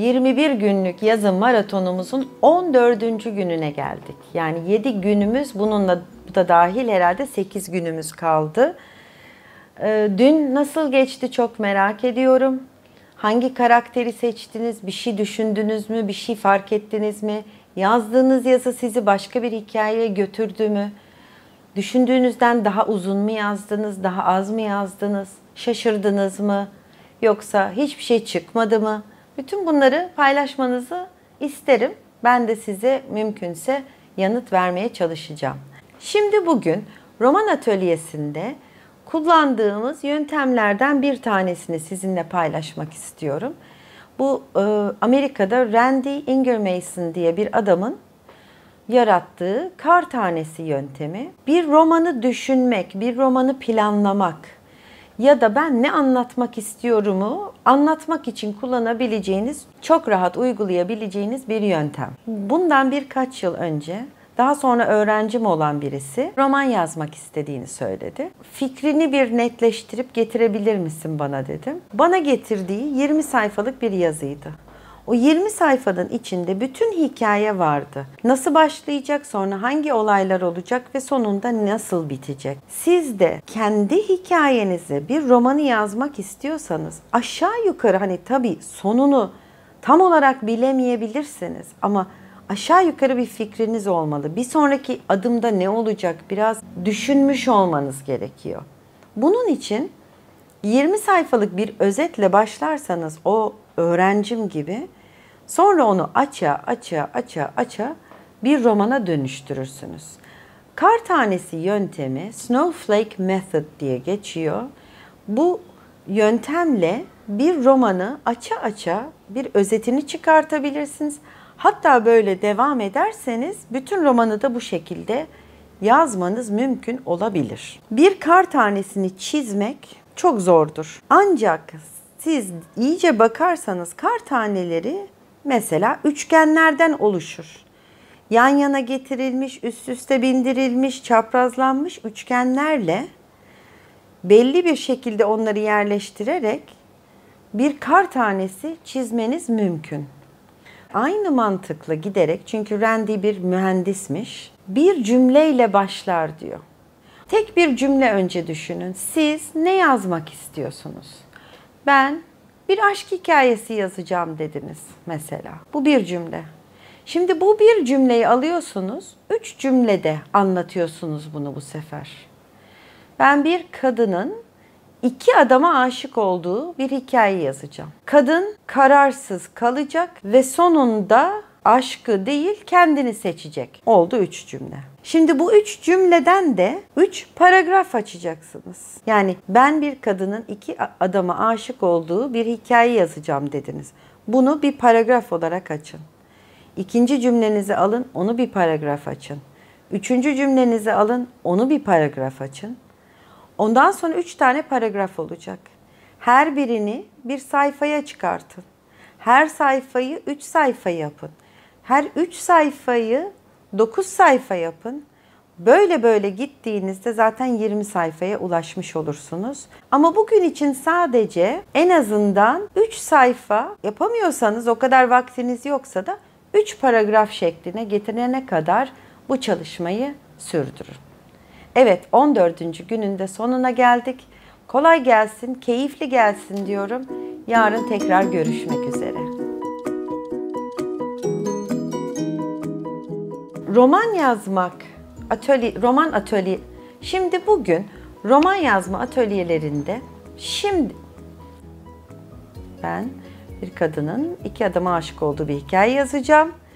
21 günlük yazın maratonumuzun 14. gününe geldik. Yani 7 günümüz bununla da dahil herhalde 8 günümüz kaldı. Ee, dün nasıl geçti çok merak ediyorum. Hangi karakteri seçtiniz? Bir şey düşündünüz mü? Bir şey fark ettiniz mi? Yazdığınız yazı sizi başka bir hikayeye götürdü mü? Düşündüğünüzden daha uzun mu yazdınız? Daha az mı yazdınız? Şaşırdınız mı? Yoksa hiçbir şey çıkmadı mı? Bütün bunları paylaşmanızı isterim. Ben de size mümkünse yanıt vermeye çalışacağım. Şimdi bugün roman atölyesinde kullandığımız yöntemlerden bir tanesini sizinle paylaşmak istiyorum. Bu e, Amerika'da Randy Ingermason diye bir adamın yarattığı kar tanesi yöntemi. Bir romanı düşünmek, bir romanı planlamak ya da ben ne anlatmak istiyorumu anlatmak için kullanabileceğiniz, çok rahat uygulayabileceğiniz bir yöntem. Bundan birkaç yıl önce daha sonra öğrencim olan birisi roman yazmak istediğini söyledi. Fikrini bir netleştirip getirebilir misin bana dedim. Bana getirdiği 20 sayfalık bir yazıydı. O 20 sayfanın içinde bütün hikaye vardı. Nasıl başlayacak, sonra hangi olaylar olacak ve sonunda nasıl bitecek? Siz de kendi hikayenizi bir romanı yazmak istiyorsanız aşağı yukarı hani tabii sonunu tam olarak bilemeyebilirsiniz ama aşağı yukarı bir fikriniz olmalı. Bir sonraki adımda ne olacak biraz düşünmüş olmanız gerekiyor. Bunun için 20 sayfalık bir özetle başlarsanız o öğrencim gibi Sonra onu aça aça aça aça bir romana dönüştürürsünüz. Kar tanesi yöntemi Snowflake Method diye geçiyor. Bu yöntemle bir romanı aça aça bir özetini çıkartabilirsiniz. Hatta böyle devam ederseniz bütün romanı da bu şekilde yazmanız mümkün olabilir. Bir kar tanesini çizmek çok zordur. Ancak siz iyice bakarsanız kar taneleri mesela üçgenlerden oluşur. Yan yana getirilmiş, üst üste bindirilmiş, çaprazlanmış üçgenlerle belli bir şekilde onları yerleştirerek bir kar tanesi çizmeniz mümkün. Aynı mantıkla giderek çünkü Randy bir mühendismiş. Bir cümleyle başlar diyor. Tek bir cümle önce düşünün. Siz ne yazmak istiyorsunuz? Ben bir aşk hikayesi yazacağım dediniz mesela. Bu bir cümle. Şimdi bu bir cümleyi alıyorsunuz, üç cümlede anlatıyorsunuz bunu bu sefer. Ben bir kadının iki adama aşık olduğu bir hikaye yazacağım. Kadın kararsız kalacak ve sonunda aşkı değil kendini seçecek. Oldu üç cümle. Şimdi bu üç cümleden de üç paragraf açacaksınız. Yani ben bir kadının iki adama aşık olduğu bir hikaye yazacağım dediniz. Bunu bir paragraf olarak açın. İkinci cümlenizi alın, onu bir paragraf açın. Üçüncü cümlenizi alın, onu bir paragraf açın. Ondan sonra üç tane paragraf olacak. Her birini bir sayfaya çıkartın. Her sayfayı üç sayfa yapın. Her 3 sayfayı 9 sayfa yapın. Böyle böyle gittiğinizde zaten 20 sayfaya ulaşmış olursunuz. Ama bugün için sadece en azından 3 sayfa yapamıyorsanız o kadar vaktiniz yoksa da 3 paragraf şekline getirene kadar bu çalışmayı sürdürün. Evet 14. gününde sonuna geldik. Kolay gelsin, keyifli gelsin diyorum. Yarın tekrar görüşmek üzere. roman yazmak, atölye, roman atölye. Şimdi bugün roman yazma atölyelerinde şimdi ben bir kadının iki adama aşık olduğu bir hikaye yazacağım.